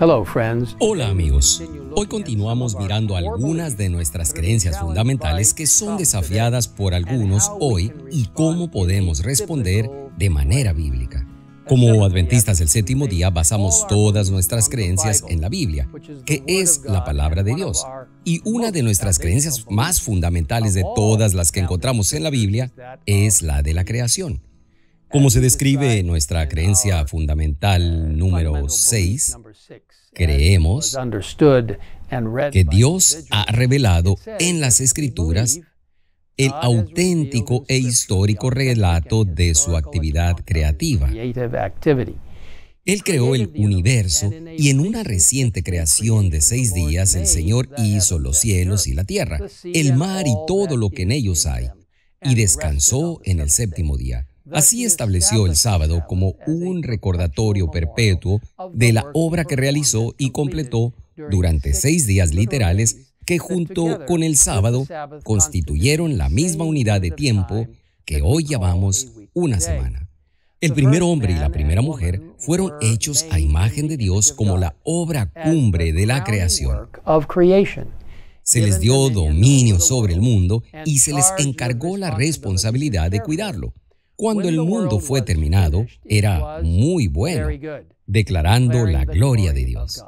Hola amigos, hoy continuamos mirando algunas de nuestras creencias fundamentales que son desafiadas por algunos hoy y cómo podemos responder de manera bíblica. Como adventistas del séptimo día basamos todas nuestras creencias en la Biblia, que es la palabra de Dios. Y una de nuestras creencias más fundamentales de todas las que encontramos en la Biblia es la de la creación como se describe nuestra creencia fundamental número 6, creemos que Dios ha revelado en las Escrituras el auténtico e histórico relato de su actividad creativa. Él creó el universo y en una reciente creación de seis días el Señor hizo los cielos y la tierra, el mar y todo lo que en ellos hay, y descansó en el séptimo día. Así estableció el sábado como un recordatorio perpetuo de la obra que realizó y completó durante seis días literales que junto con el sábado constituyeron la misma unidad de tiempo que hoy llamamos una semana. El primer hombre y la primera mujer fueron hechos a imagen de Dios como la obra cumbre de la creación. Se les dio dominio sobre el mundo y se les encargó la responsabilidad de cuidarlo. Cuando el mundo fue terminado, era muy bueno, declarando la gloria de Dios.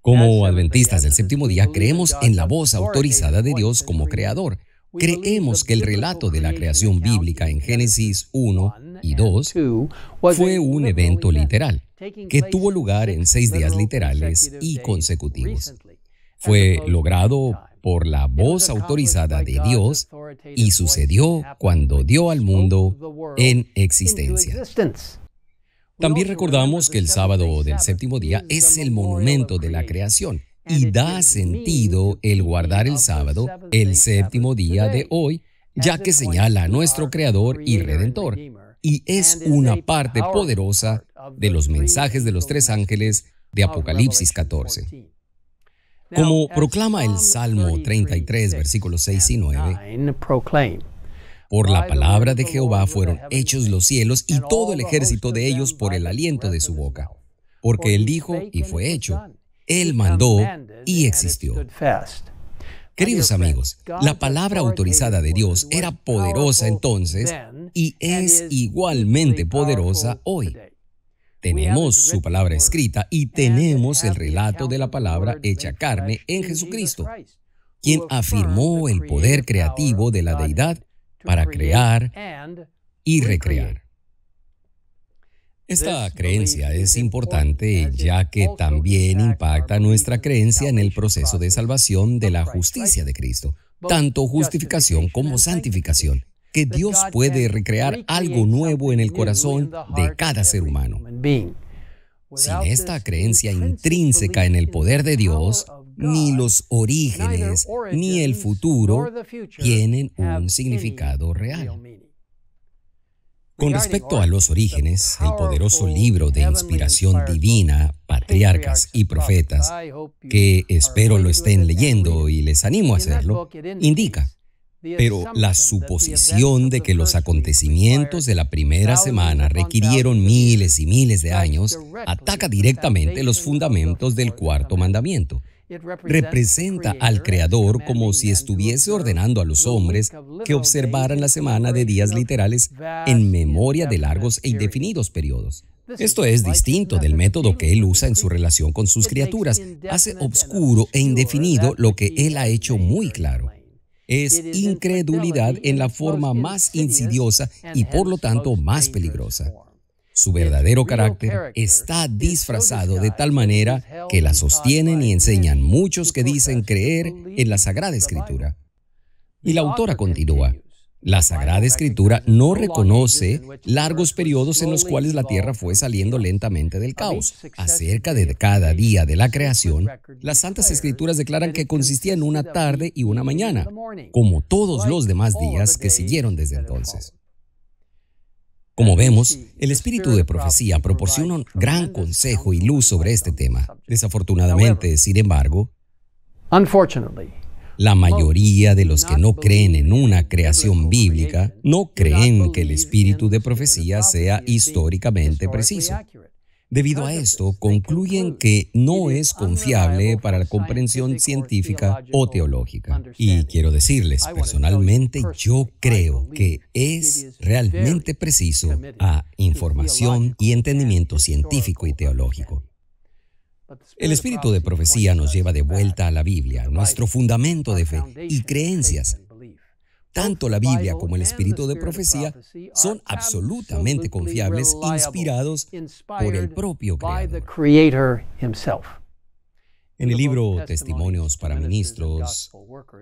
Como adventistas del séptimo día, creemos en la voz autorizada de Dios como creador. Creemos que el relato de la creación bíblica en Génesis 1 y 2 fue un evento literal, que tuvo lugar en seis días literales y consecutivos. Fue logrado por la voz autorizada de Dios y sucedió cuando dio al mundo en existencia. También recordamos que el sábado del séptimo día es el monumento de la creación y da sentido el guardar el sábado, el séptimo día de hoy, ya que señala a nuestro Creador y Redentor, y es una parte poderosa de los mensajes de los tres ángeles de Apocalipsis 14. Como proclama el Salmo 33, versículos 6 y 9, por la palabra de Jehová fueron hechos los cielos y todo el ejército de ellos por el aliento de su boca. Porque él dijo y fue hecho. Él mandó y existió. Queridos amigos, la palabra autorizada de Dios era poderosa entonces y es igualmente poderosa hoy. Tenemos su palabra escrita y tenemos el relato de la palabra hecha carne en Jesucristo, quien afirmó el poder creativo de la deidad para crear y recrear. Esta creencia es importante ya que también impacta nuestra creencia en el proceso de salvación de la justicia de Cristo, tanto justificación como santificación, que Dios puede recrear algo nuevo en el corazón de cada ser humano. Sin esta creencia intrínseca en el poder de Dios, ni los orígenes ni el futuro tienen un significado real. Con respecto a los orígenes, el poderoso libro de inspiración divina, Patriarcas y Profetas, que espero lo estén leyendo y les animo a hacerlo, indica pero la suposición de que los acontecimientos de la primera semana requirieron miles y miles de años ataca directamente los fundamentos del cuarto mandamiento. Representa al Creador como si estuviese ordenando a los hombres que observaran la semana de días literales en memoria de largos e indefinidos periodos. Esto es distinto del método que él usa en su relación con sus criaturas. Hace obscuro e indefinido lo que él ha hecho muy claro es incredulidad en la forma más insidiosa y por lo tanto más peligrosa. Su verdadero carácter está disfrazado de tal manera que la sostienen y enseñan muchos que dicen creer en la Sagrada Escritura. Y la autora continúa, la Sagrada Escritura no reconoce largos periodos en los cuales la Tierra fue saliendo lentamente del caos. Acerca de cada día de la creación, las Santas Escrituras declaran que consistía en una tarde y una mañana, como todos los demás días que siguieron desde entonces. Como vemos, el espíritu de profecía proporciona un gran consejo y luz sobre este tema. Desafortunadamente, sin embargo, la mayoría de los que no creen en una creación bíblica no creen que el espíritu de profecía sea históricamente preciso. Debido a esto, concluyen que no es confiable para la comprensión científica o teológica. Y quiero decirles, personalmente yo creo que es realmente preciso a información y entendimiento científico y teológico. El espíritu de profecía nos lleva de vuelta a la Biblia, nuestro fundamento de fe y creencias. Tanto la Biblia como el espíritu de profecía son absolutamente confiables, inspirados por el propio Creador. En el libro Testimonios para Ministros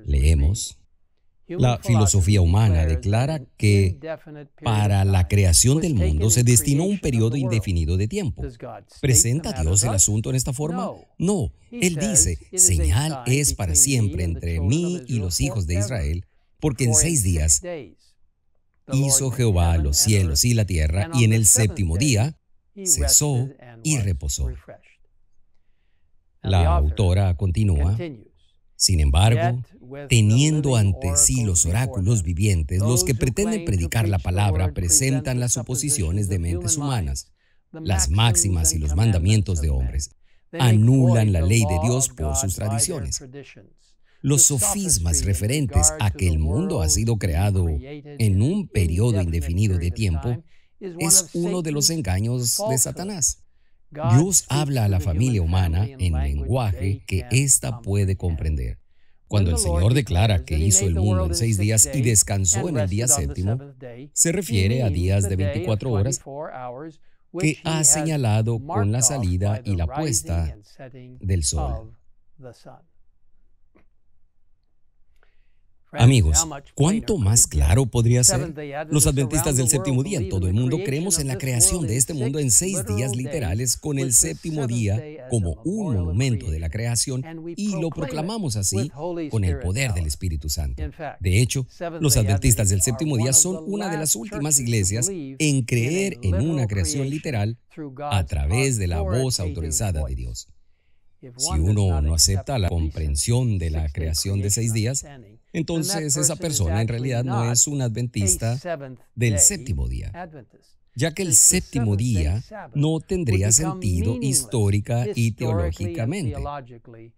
leemos, la filosofía humana declara que para la creación del mundo se destinó un periodo indefinido de tiempo. ¿Presenta Dios el asunto en esta forma? No. Él dice, señal es para siempre entre mí y los hijos de Israel, porque en seis días hizo Jehová los cielos y la tierra, y en el séptimo día cesó y reposó. La autora continúa. Sin embargo, teniendo ante sí los oráculos vivientes, los que pretenden predicar la palabra presentan las suposiciones de mentes humanas, las máximas y los mandamientos de hombres, anulan la ley de Dios por sus tradiciones. Los sofismas referentes a que el mundo ha sido creado en un periodo indefinido de tiempo es uno de los engaños de Satanás. Dios habla a la familia humana en lenguaje que ésta puede comprender. Cuando el Señor declara que hizo el mundo en seis días y descansó en el día séptimo, se refiere a días de 24 horas que ha señalado con la salida y la puesta del sol. Amigos, ¿cuánto más claro podría ser? Los adventistas del séptimo día en todo el mundo creemos en la creación de este mundo en seis días literales con el séptimo día como un monumento de la creación y lo proclamamos así con el poder del Espíritu Santo. De hecho, los adventistas del séptimo día son una de las últimas iglesias en creer en una creación literal a través de la voz autorizada de Dios. Si uno no acepta la comprensión de la creación de seis días, entonces esa persona en realidad no es un adventista del séptimo día, ya que el séptimo día no tendría sentido histórica y teológicamente.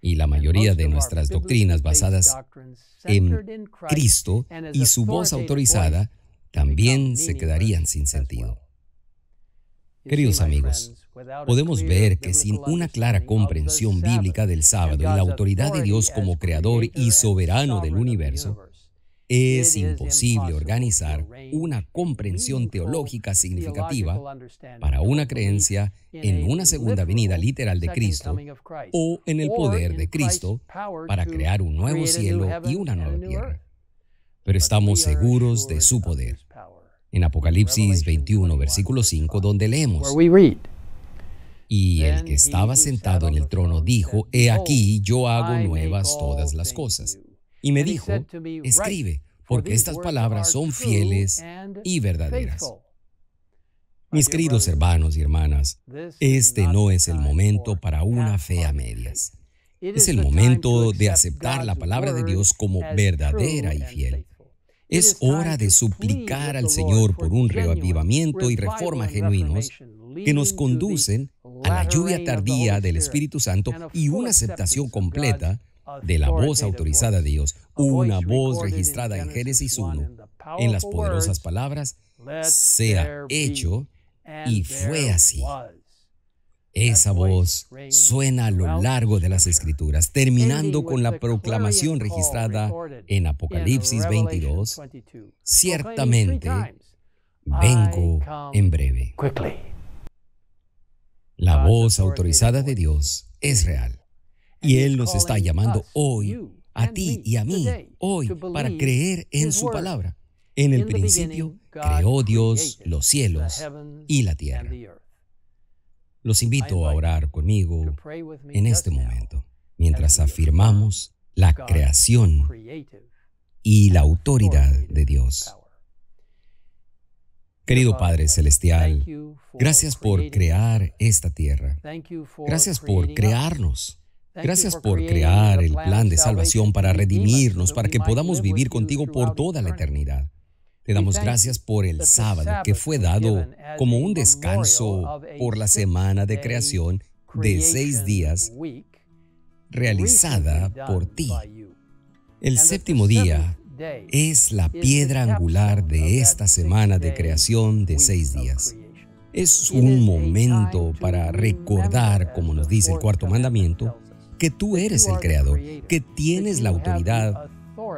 Y la mayoría de nuestras doctrinas basadas en Cristo y su voz autorizada también se quedarían sin sentido. Queridos amigos, Podemos ver que sin una clara comprensión bíblica del sábado y la autoridad de Dios como creador y soberano del universo, es imposible organizar una comprensión teológica significativa para una creencia en una segunda venida literal de Cristo o en el poder de Cristo para crear un nuevo cielo y una nueva tierra. Pero estamos seguros de su poder. En Apocalipsis 21, versículo 5, donde leemos, y el que estaba sentado en el trono dijo, He aquí, yo oh, hago nuevas todas las cosas. Y me dijo, escribe, porque estas palabras son fieles y verdaderas. Mis queridos hermanos y hermanas, este no es el momento para una fe a medias. Es el momento de aceptar la palabra de Dios como verdadera y fiel. Es hora de suplicar al Señor por un reavivamiento y reforma genuinos que nos conducen la lluvia tardía del Espíritu Santo y una aceptación completa de la voz autorizada de Dios, una voz registrada en Génesis 1, en las poderosas palabras, sea hecho, y fue así. Esa voz suena a lo largo de las escrituras, terminando con la proclamación registrada en Apocalipsis 22. Ciertamente, vengo en breve. La voz autorizada de Dios es real. Y Él nos está llamando hoy, a ti y a mí, hoy, para creer en su palabra. En el principio creó Dios los cielos y la tierra. Los invito a orar conmigo en este momento, mientras afirmamos la creación y la autoridad de Dios. Querido Padre Celestial, gracias por crear esta tierra. Gracias por crearnos. Gracias por crear el plan de salvación para redimirnos, para que podamos vivir contigo por toda la eternidad. Te damos gracias por el sábado que fue dado como un descanso por la semana de creación de seis días realizada por ti. El séptimo día es la piedra angular de esta semana de creación de seis días. Es un momento para recordar, como nos dice el cuarto mandamiento, que tú eres el creador, que tienes la autoridad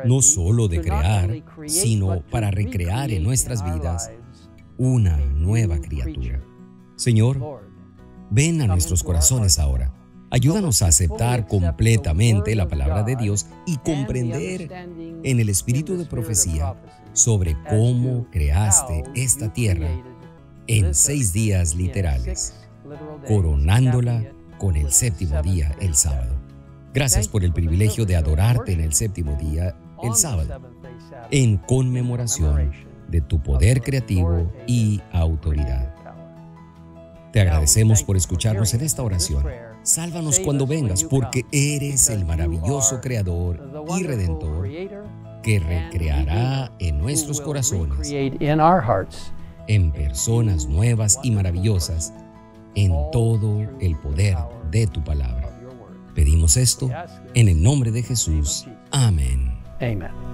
no solo de crear, sino para recrear en nuestras vidas una nueva criatura. Señor, ven a nuestros corazones ahora. Ayúdanos a aceptar completamente la palabra de Dios y comprender en el espíritu de profecía sobre cómo creaste esta tierra en seis días literales, coronándola con el séptimo día, el sábado. Gracias por el privilegio de adorarte en el séptimo día, el sábado, en conmemoración de tu poder creativo y autoridad. Te agradecemos por escucharnos en esta oración Sálvanos cuando vengas, porque eres el maravilloso Creador y Redentor que recreará en nuestros corazones, en personas nuevas y maravillosas, en todo el poder de tu palabra. Pedimos esto en el nombre de Jesús. Amén. Amén.